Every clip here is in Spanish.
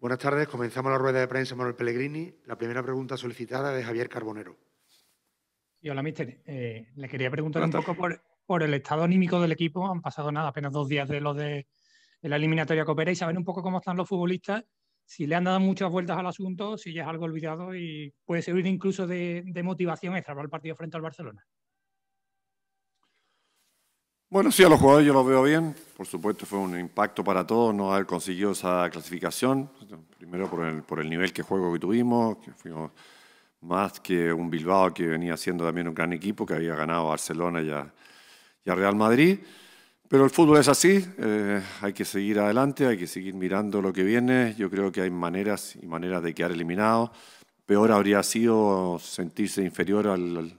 Buenas tardes. Comenzamos la rueda de prensa Manuel Pellegrini. La primera pregunta solicitada es de Javier Carbonero. Y hola, mister. Eh, le quería preguntar un poco por, el estado anímico del equipo. Han pasado nada, apenas dos días de los de, la eliminatoria Copera y saber un poco cómo están los futbolistas, si le han dado muchas vueltas al asunto, si ya es algo olvidado y puede servir incluso de, de motivación extra para el partido frente al Barcelona. Bueno, sí, a los jugadores yo los veo bien. Por supuesto, fue un impacto para todos no haber conseguido esa clasificación. Primero por el, por el nivel que juego que tuvimos, que fuimos más que un Bilbao que venía siendo también un gran equipo, que había ganado a Barcelona y a, Real Madrid. Pero el fútbol es así, eh, hay que seguir adelante, hay que seguir mirando lo que viene. Yo creo que hay maneras y maneras de quedar eliminado Peor habría sido sentirse inferior al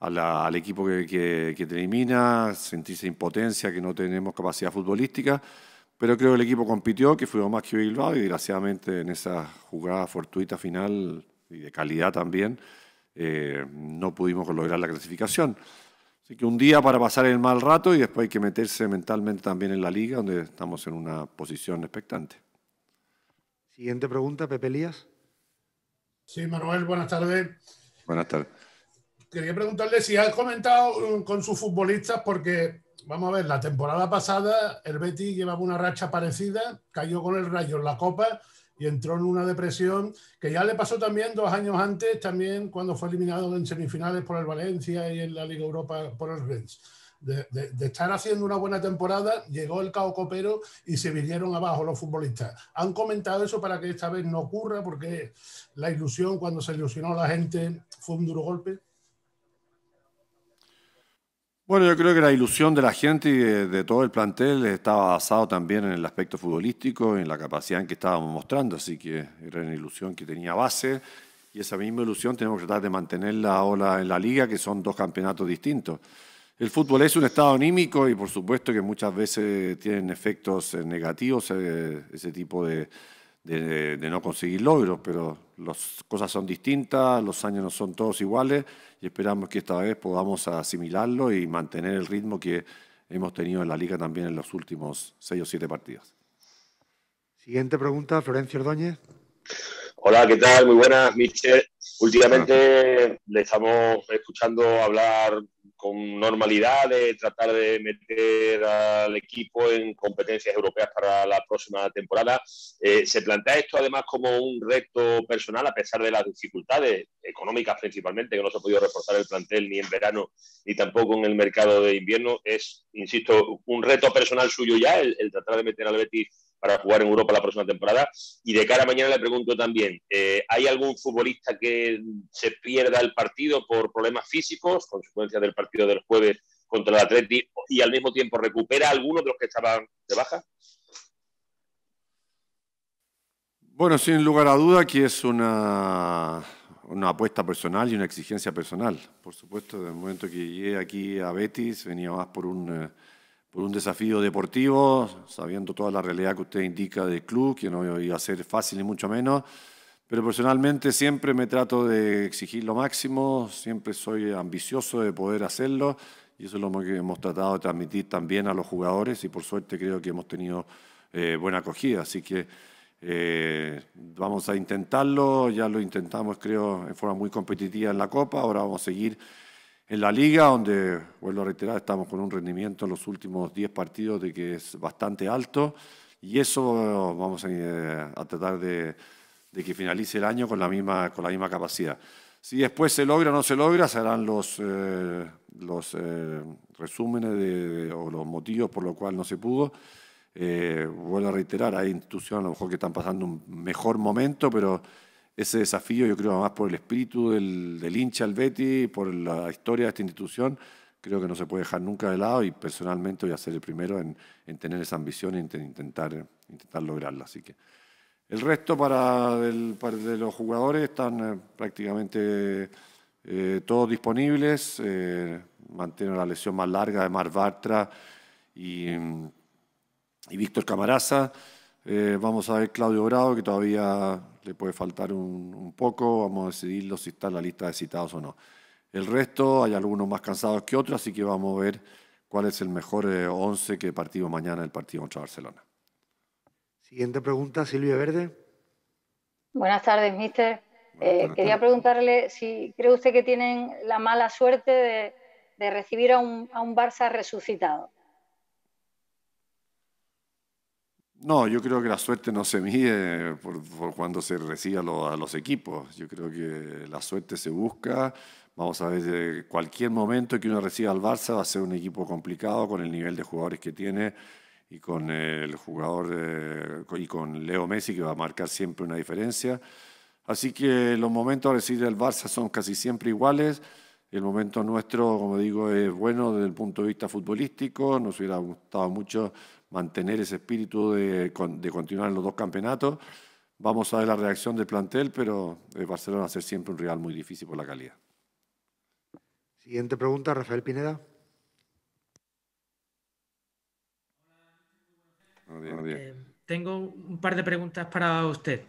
al equipo que, que, sentirse impotencia, que no tenemos capacidad futbolística. Pero creo que el equipo compitió, que fuimos más que Bilbao y desgraciadamente en esa jugada fortuita final y de calidad también, eh, no pudimos lograr la clasificación. Así que un día para pasar el mal rato y después hay que meterse mentalmente también en la liga, donde estamos en una posición expectante. Siguiente pregunta, Pepe Elías. Sí, Manuel, buenas tardes. Buenas tardes quería preguntarle si has comentado mm, con sus futbolistas, porque, vamos a ver, la temporada pasada el Betty llevaba una racha parecida, cayó con el rayo en la copa y entró en una depresión que ya le pasó también dos años antes, también cuando fue eliminado en semifinales por el Valencia y en la Liga Europa por el Rennes. De, estar haciendo una buena temporada, llegó el caos copero y se vinieron abajo los futbolistas. Han comentado eso para que esta vez no ocurra, porque la ilusión, cuando se ilusionó la gente, fue un duro golpe. Bueno, yo creo que la ilusión de la gente y de, todo el plantel estaba basado también en el aspecto futbolístico, en la capacidad en que estábamos mostrando, así que era una ilusión que tenía base y esa misma ilusión tenemos que tratar de mantenerla ahora en la liga, que son dos campeonatos distintos. El fútbol es un estado anímico y por supuesto que muchas veces tienen efectos negativos eh, ese tipo de no conseguir logros, pero las cosas son distintas, los años no son todos iguales y esperamos que esta vez podamos asimilarlo y mantener el ritmo que hemos tenido en la liga también en los últimos seis o siete partidos. Siguiente pregunta, Florencio Ordóñez. Hola, ¿qué tal? Muy buenas, Michel. Últimamente le estamos escuchando hablar con normalidad de tratar de meter al equipo en competencias europeas para la próxima temporada. Eh, se plantea esto además como un reto personal a pesar de las dificultades económicas principalmente, que no se ha podido reforzar el plantel ni en verano ni tampoco en el mercado de invierno. Es, insisto, un reto personal suyo ya el, el tratar de meter al Betis para jugar en Europa la próxima temporada. Y de cara a mañana le pregunto también, eh, ¿hay algún futbolista que se pierda el partido por problemas físicos, consecuencia del partido del jueves contra el Atleti, y al mismo tiempo recupera alguno de los que estaban de baja? Bueno, sin lugar a duda que es una, una apuesta personal y una exigencia personal. Por supuesto, desde el momento que llegué aquí a Betis, venía más por un... Eh, por un desafío deportivo, sabiendo toda la realidad que usted indica del club, que no iba a ser fácil ni mucho menos, pero personalmente siempre me trato de exigir lo máximo, siempre soy ambicioso de poder hacerlo y eso es lo que hemos tratado de transmitir también a los jugadores y por suerte creo que hemos tenido eh, buena acogida, así que eh, vamos a intentarlo, ya lo intentamos creo en forma muy competitiva en la Copa, ahora vamos a seguir en la liga, donde, vuelvo a reiterar, estamos con un rendimiento en los últimos 10 partidos de que es bastante alto y eso vamos a, eh, tratar de, que finalice el año con la, misma, con la misma capacidad. Si después se logra o no se logra, serán los, eh, los eh, resúmenes de, o los motivos por los cuales no se pudo. Eh, vuelvo a reiterar, hay instituciones a lo mejor que están pasando un mejor momento, pero ese desafío, yo creo además por el espíritu del, hincha al Betty, por la historia de esta institución, creo que no se puede dejar nunca de lado y personalmente voy a ser el primero en, tener esa ambición e intentar, intentar lograrla. Así que el resto para, de los jugadores están eh, prácticamente eh, todos disponibles. Eh, la lesión más larga de Mar Bartra y, y Víctor Camaraza. Eh, vamos a ver Claudio Grado, que todavía le puede faltar un, poco, vamos a decidirlo si está en la lista de citados o no. El resto, hay algunos más cansados que otros, así que vamos a ver cuál es el mejor 11 eh, que partimos mañana el partido contra Barcelona. Siguiente pregunta, Silvia Verde. Buenas tardes, mister. Eh, quería preguntarle si cree usted que tienen la mala suerte de, recibir a un, a un Barça resucitado. No, yo creo que la suerte no se mide por, cuando se recibe a los, equipos. Yo creo que la suerte se busca. Vamos a ver, eh, cualquier momento que uno reciba al Barça va a ser un equipo complicado con el nivel de jugadores que tiene y con el jugador eh, y con Leo Messi que va a marcar siempre una diferencia. Así que los momentos a recibir al Barça son casi siempre iguales. El momento nuestro, como digo, es bueno desde el punto de vista futbolístico. Nos hubiera gustado mucho mantener ese espíritu de, continuar en los dos campeonatos. Vamos a ver la reacción del plantel, pero eh, Barcelona va a ser siempre un rival muy difícil por la calidad. Siguiente pregunta, Rafael Pineda. Eh, tengo un par de preguntas para usted.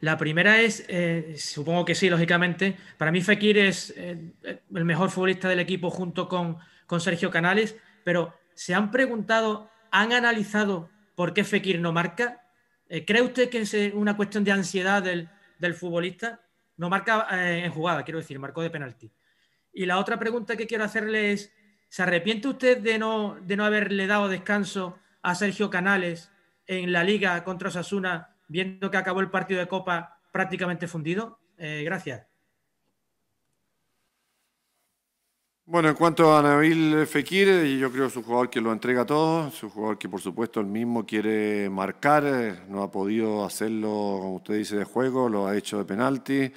La primera es, eh, supongo que sí, lógicamente, para mí Fekir es el mejor futbolista del equipo junto con, con Sergio Canales, pero ¿se han preguntado ¿han analizado por qué Fekir no marca? Eh, ¿Cree usted que es una cuestión de ansiedad del, futbolista? No marca eh, en jugada, quiero decir, marcó de penalti. Y la otra pregunta que quiero hacerle es, ¿se arrepiente usted de no, de no haberle dado descanso a Sergio Canales en la liga contra Osasuna, viendo que acabó el partido de Copa prácticamente fundido? Eh, gracias. Bueno, en cuanto a Nabil Fekir, eh, yo creo que es un jugador que lo entrega todo, es un jugador que por supuesto él mismo quiere marcar, eh, no ha podido hacerlo, como usted dice, de juego, lo ha hecho de penalti.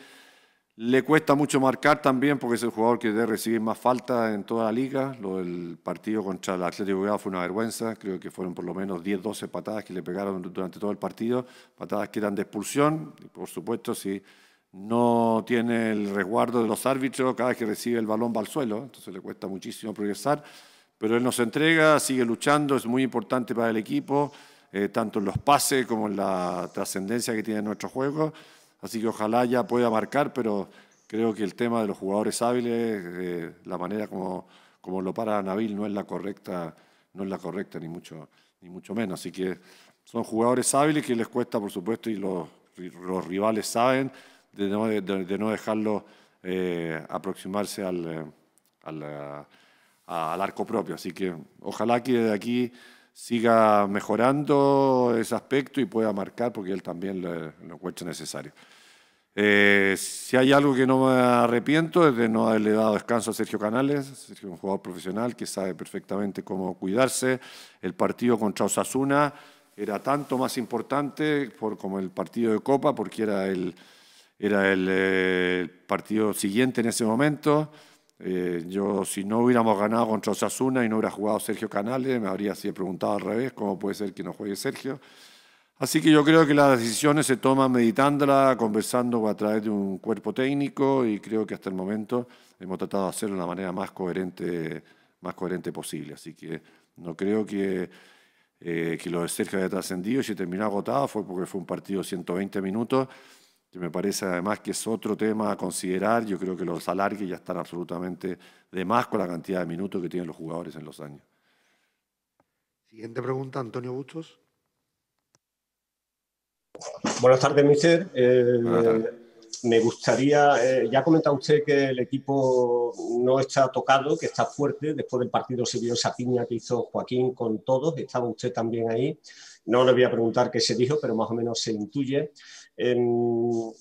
Le cuesta mucho marcar también porque es el jugador que debe recibir más faltas en toda la liga. Lo del partido contra el Atlético Guadalajara fue una vergüenza, creo que fueron por lo menos 10, 12 patadas que le pegaron durante todo el partido, patadas que eran de expulsión, por supuesto si... Sí, no tiene el resguardo de los árbitros, cada vez que recibe el balón va al suelo, entonces le cuesta muchísimo progresar, pero él nos entrega, sigue luchando, es muy importante para el equipo, eh, tanto en los pases como en la trascendencia que tiene nuestro juego, así que ojalá ya pueda marcar, pero creo que el tema de los jugadores hábiles, eh, la manera como, lo para Nabil no es la correcta, no es la correcta ni mucho, ni mucho menos, así que son jugadores hábiles que les cuesta, por supuesto, y los rivales saben, de no, dejarlo eh, aproximarse eh, al, arco propio. Así que ojalá que desde aquí siga mejorando ese aspecto y pueda marcar porque él también lo, encuentra necesario. Eh, si hay algo que no me arrepiento es de no haberle dado descanso a Sergio Canales, un jugador profesional que sabe perfectamente cómo cuidarse. El partido contra Osasuna era tanto más importante por, como el partido de Copa porque era el, era eh, el, partido siguiente en ese momento. Eh, yo, si no hubiéramos ganado contra Osasuna y no hubiera jugado Sergio Canales, me habría sido preguntado al revés, ¿cómo puede ser que no juegue Sergio? Así que yo creo que las decisiones se toman meditándolas, conversando a través de un cuerpo técnico y creo que hasta el momento hemos tratado de hacerlo de la manera más coherente, más coherente posible. Así que no creo que, eh, que lo de Sergio haya trascendido y si terminó agotado fue porque fue un partido de 120 minutos me parece además que es otro tema a considerar. Yo creo que los alargues ya están absolutamente de más con la cantidad de minutos que tienen los jugadores en los años. Siguiente pregunta, Antonio Bustos. Buenas tardes, mister. Eh, me gustaría, eh, ya ha comentado usted que el equipo no está tocado, que está fuerte. Después del partido se vio esa piña que hizo Joaquín con todos. Estaba usted también ahí. No le voy a preguntar qué se dijo, pero más o menos se intuye. Em,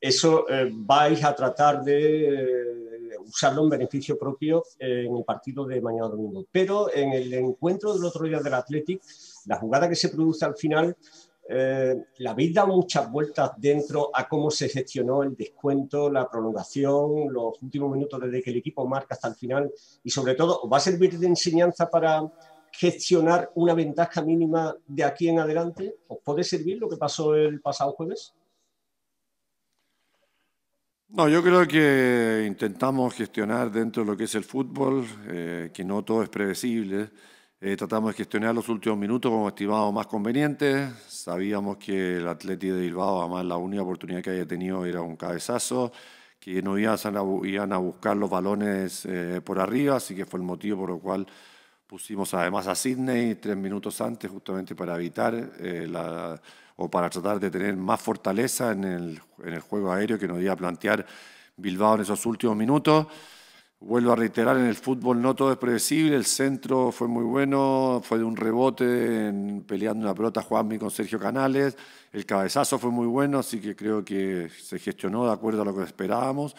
eso eh, vais a tratar de eh, usarlo en beneficio propio en el partido de mañana domingo. Pero en el encuentro del otro día del Athletic, la jugada que se produce al final, eh, la habéis dado muchas vueltas dentro a cómo se gestionó el descuento, la prolongación, los últimos minutos desde que el equipo marca hasta el final y sobre todo, ¿os va a servir de enseñanza para gestionar una ventaja mínima de aquí en adelante? ¿Os puede servir lo que pasó el pasado jueves? No, yo creo que intentamos gestionar dentro de lo que es el fútbol, eh, que no todo es predecible. Eh, tratamos de gestionar los últimos minutos como estimado más conveniente. Sabíamos que el Atleti de Bilbao, además la única oportunidad que había tenido era un cabezazo, que no iban a, buscar los balones eh, por arriba, así que fue el motivo por el cual Pusimos además a Sydney tres minutos antes justamente para evitar eh, o para tratar de tener más fortaleza en el, en el juego aéreo que nos iba a plantear Bilbao en esos últimos minutos. Vuelvo a reiterar, en el fútbol no todo es predecible, el centro fue muy bueno, fue de un rebote en, peleando una pelota Juanmi con Sergio Canales, el cabezazo fue muy bueno, así que creo que se gestionó de acuerdo a lo que esperábamos.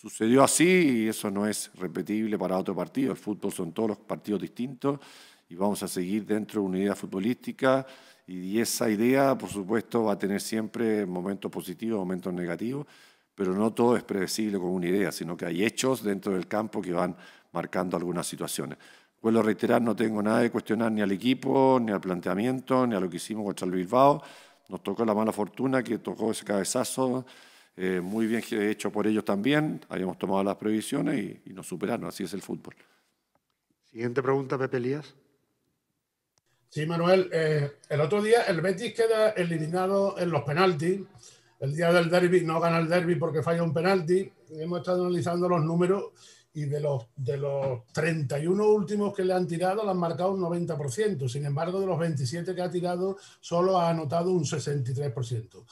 Sucedió así y eso no es repetible para otro partido. El fútbol son todos los partidos distintos y vamos a seguir dentro de una idea futbolística y esa idea, por supuesto, va a tener siempre momentos positivos, momentos negativos, pero no todo es predecible con una idea, sino que hay hechos dentro del campo que van marcando algunas situaciones. Vuelvo a reiterar, no tengo nada de cuestionar ni al equipo, ni al planteamiento, ni a lo que hicimos contra el Bilbao. Nos tocó la mala fortuna que tocó ese cabezazo eh, muy bien hecho por ellos también, habíamos tomado las previsiones y, nos superaron, así es el fútbol. Siguiente pregunta, Pepe Lías Sí, Manuel, eh, el otro día el Betis queda eliminado en los penaltis. El día del derby no gana el derby porque falla un penalti. Hemos estado analizando los números y de los, de los 31 últimos que le han tirado, le han marcado un 90%. Sin embargo, de los 27 que ha tirado, solo ha anotado un 63%.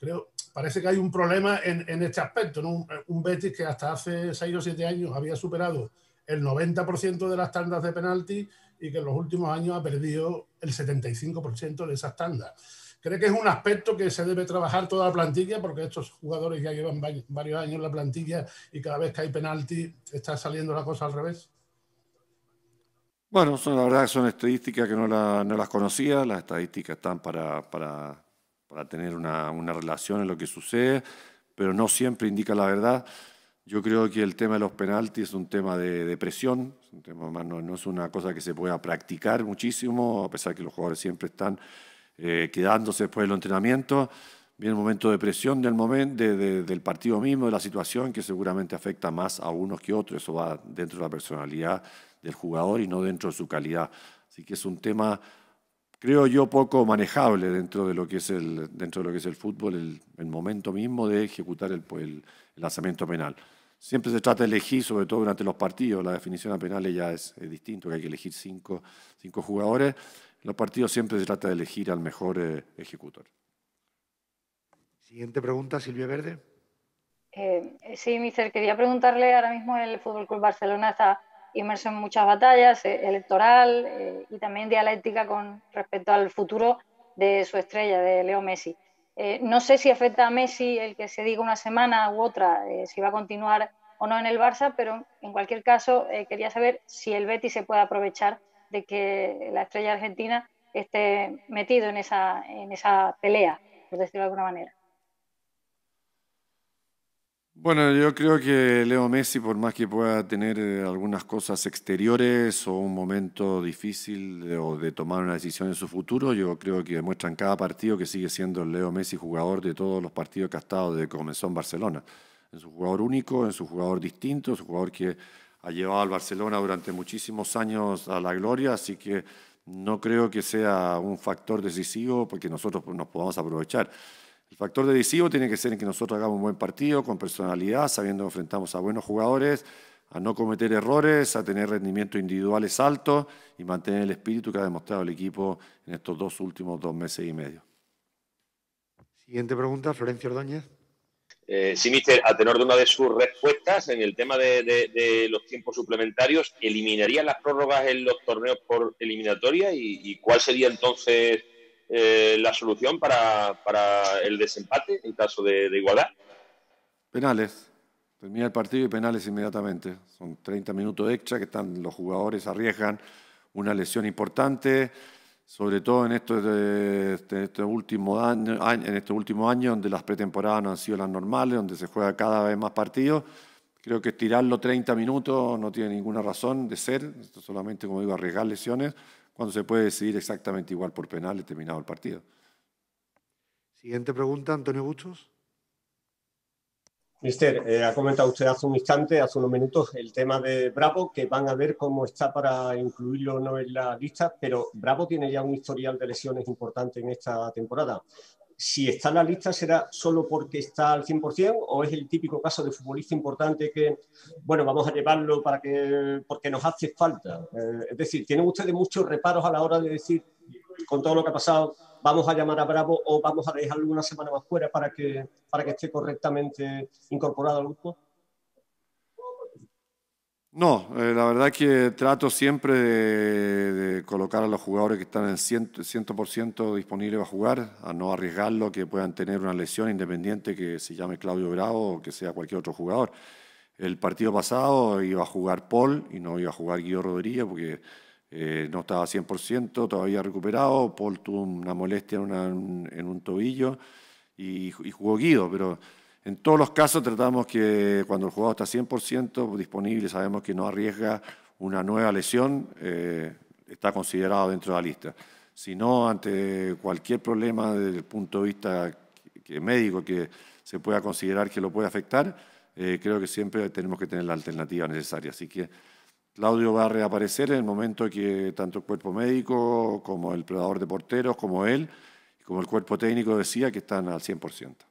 Creo, parece que hay un problema en, este aspecto. Un, Betis que hasta hace 6 o 7 años había superado el 90% de las tandas de penalti y que en los últimos años ha perdido el 75% de esas tandas. ¿Cree que es un aspecto que se debe trabajar toda la plantilla? Porque estos jugadores ya llevan varios años en la plantilla y cada vez que hay penalti está saliendo la cosa al revés. Bueno, la verdad son estadísticas que no, no las conocía, las estadísticas están para para tener una, relación en lo que sucede, pero no siempre indica la verdad. Yo creo que el tema de los penaltis es un tema de, de presión, un tema no, es una cosa que se pueda practicar muchísimo, a pesar que los jugadores siempre están eh, quedándose después del entrenamiento. Viene el momento de presión del, momento, del partido mismo, de la situación, que seguramente afecta más a unos que a otros. Eso va dentro de la personalidad del jugador y no dentro de su calidad. Así que es un tema creo yo, poco manejable dentro de lo que es el, dentro de lo que es el fútbol, el, momento mismo de ejecutar el, lanzamiento penal. Siempre se trata de elegir, sobre todo durante los partidos, la definición a penales ya es, distinto, que hay que elegir cinco, cinco jugadores. En los partidos siempre se trata de elegir al mejor eh, ejecutor. Siguiente pregunta, Silvia Verde. Eh, sí, Mister, quería preguntarle, ahora mismo el Fútbol Club Barcelona está inmerso en muchas batallas eh, electoral eh, y también dialéctica con respecto al futuro de su estrella, de Leo Messi. Eh, no sé si afecta a Messi el que se diga una semana u otra si va a continuar o no en el Barça, pero en cualquier caso quería saber si el Betis se puede aprovechar de que la estrella argentina esté metido en esa, en esa pelea, por decirlo de alguna manera. Bueno, yo creo que Leo Messi, por más que pueda tener eh, algunas cosas exteriores o un momento difícil de, o de tomar una decisión en su futuro, yo creo que demuestra en cada partido que sigue siendo el Leo Messi jugador de todos los partidos que ha estado desde comenzó en Barcelona. Es un jugador único, es un jugador distinto, es un jugador que ha llevado al Barcelona durante muchísimos años a la gloria, así que no creo que sea un factor decisivo porque nosotros nos podamos aprovechar. El factor decisivo tiene que ser en que nosotros hagamos un buen partido, con personalidad, sabiendo que enfrentamos a buenos jugadores, a no cometer errores, a tener rendimientos individuales altos y mantener el espíritu que ha demostrado el equipo en estos dos últimos dos meses y medio. Siguiente pregunta, Florencio Ordóñez. Eh, sí, mister, a tenor de una de sus respuestas en el tema de, los tiempos suplementarios, ¿eliminaría las prórrogas en los torneos por eliminatoria? ¿Y, y cuál sería entonces eh, la solución para, el desempate en caso de, igualdad? Penales. Termina el partido y penales inmediatamente. Son 30 minutos extra que están los jugadores arriesgan una lesión importante, sobre todo en estos este, este últimos años, en este último año donde las pretemporadas no han sido las normales, donde se juega cada vez más partidos. Creo que tirarlo 30 minutos no tiene ninguna razón de ser, Esto solamente, como digo, arriesgar lesiones cuando se puede decidir exactamente igual por penal terminado el partido. Siguiente pregunta, Antonio Bustos. Mister, eh, ha comentado usted hace un instante, hace unos minutos, el tema de Bravo, que van a ver cómo está para incluirlo o no en la lista, pero Bravo tiene ya un historial de lesiones importante en esta temporada si está en la lista, ¿será solo porque está al 100% o es el típico caso de futbolista importante que, bueno, vamos a llevarlo para que, porque nos hace falta? Eh, es decir, ¿tienen ustedes muchos reparos a la hora de decir, con todo lo que ha pasado, vamos a llamar a Bravo o vamos a dejarlo una semana más fuera para que, para que esté correctamente incorporado al grupo? No, eh, la verdad es que trato siempre de, colocar a los jugadores que están en 100%, disponibles a jugar, a no arriesgarlo, que puedan tener una lesión independiente que se llame Claudio Bravo o que sea cualquier otro jugador. El partido pasado iba a jugar Paul y no iba a jugar Guido Rodríguez porque eh, no estaba 100% todavía recuperado. Paul tuvo una molestia en, un tobillo y, y jugó Guido, pero en todos los casos tratamos que cuando el jugador está 100% disponible, sabemos que no arriesga una nueva lesión, eh, está considerado dentro de la lista. Si no, ante cualquier problema desde el punto de vista médico que se pueda considerar que lo puede afectar, eh, creo que siempre tenemos que tener la alternativa necesaria. Así que Claudio va a reaparecer en el momento que tanto el cuerpo médico como el predador de porteros, como él, como el cuerpo técnico decía que están al 100%.